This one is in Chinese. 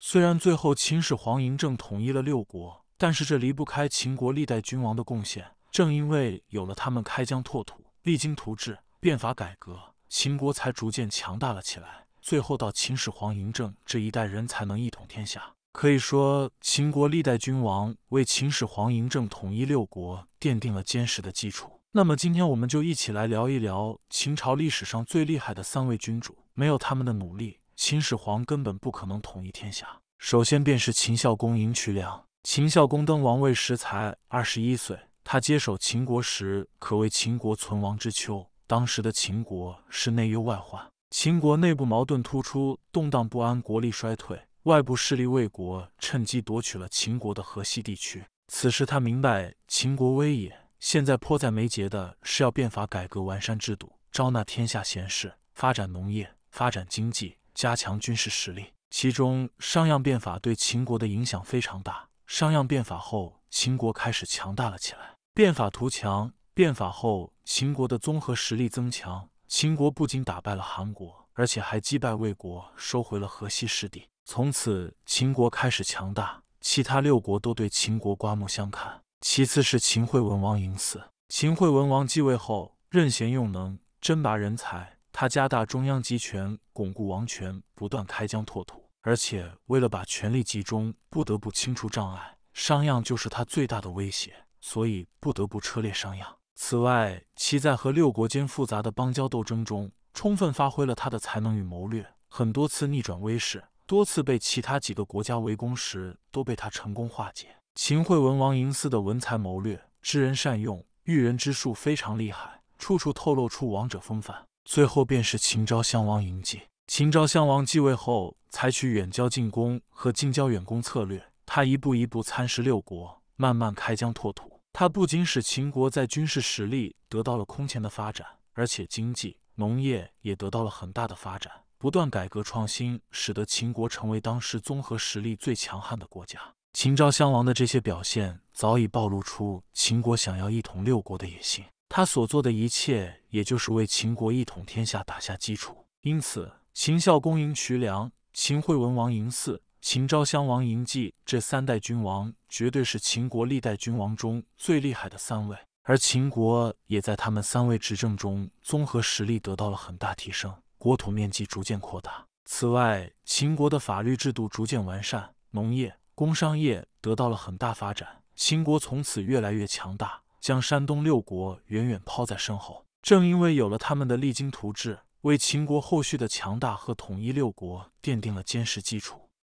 虽然最后秦始皇嬴政统一了六国，但是这离不开秦国历代君王的贡献。正因为有了他们开疆拓土、励精图治、变法改革，秦国才逐渐强大了起来。最后到秦始皇嬴政这一代人才能一统天下。可以说，秦国历代君王为秦始皇嬴政统一六国奠定了坚实的基础。那么今天我们就一起来聊一聊秦朝历史上最厉害的三位君主，没有他们的努力。秦始皇根本不可能统一天下。首先便是秦孝公赢渠梁。秦孝公登王位时才二十一岁，他接手秦国时可谓秦国存亡之秋。当时的秦国是内忧外患，秦国内部矛盾突出，动荡不安，国力衰退。外部势力魏国趁机夺取了秦国的河西地区。此时他明白秦国危也，现在迫在眉睫的是要变法改革，完善制度，招纳天下贤士，发展农业，发展经济。加强军事实力，其中商鞅变法对秦国的影响非常大。商鞅变法后，秦国开始强大了起来。变法图强，变法后秦国的综合实力增强。秦国不仅打败了韩国，而且还击败魏国，收回了河西失地。从此，秦国开始强大，其他六国都对秦国刮目相看。其次是秦惠文王嬴驷。秦惠文王继位后，任贤用能，甄拔人才。他加大中央集权，巩固王权，不断开疆拓土，而且为了把权力集中，不得不清除障碍。商鞅就是他最大的威胁，所以不得不车裂商鞅。此外，其在和六国间复杂的邦交斗争中，充分发挥了他的才能与谋略，很多次逆转危势，多次被其他几个国家围攻时，都被他成功化解。秦惠文王嬴驷的文才谋略、知人善用、驭人之术非常厉害，处处透露出王者风范。最后便是秦昭襄王嬴稷。秦昭襄王继位后，采取远交近攻和近交远攻策略，他一步一步蚕食六国，慢慢开疆拓土。他不仅使秦国在军事实力得到了空前的发展，而且经济、农业也得到了很大的发展。不断改革创新，使得秦国成为当时综合实力最强悍的国家。秦昭襄王的这些表现，早已暴露出秦国想要一统六国的野心。他所做的一切，也就是为秦国一统天下打下基础。因此，秦孝公赢渠梁、秦惠文王嬴驷、秦昭襄王嬴稷这三代君王，绝对是秦国历代君王中最厉害的三位。而秦国也在他们三位执政中，综合实力得到了很大提升，国土面积逐渐扩大。此外，秦国的法律制度逐渐完善，农业、工商业得到了很大发展。秦国从此越来越强大。将山东六国远远抛在身后。正因为有了他们的励精图治，为秦国后续的强大和统一六国奠定了坚实基础。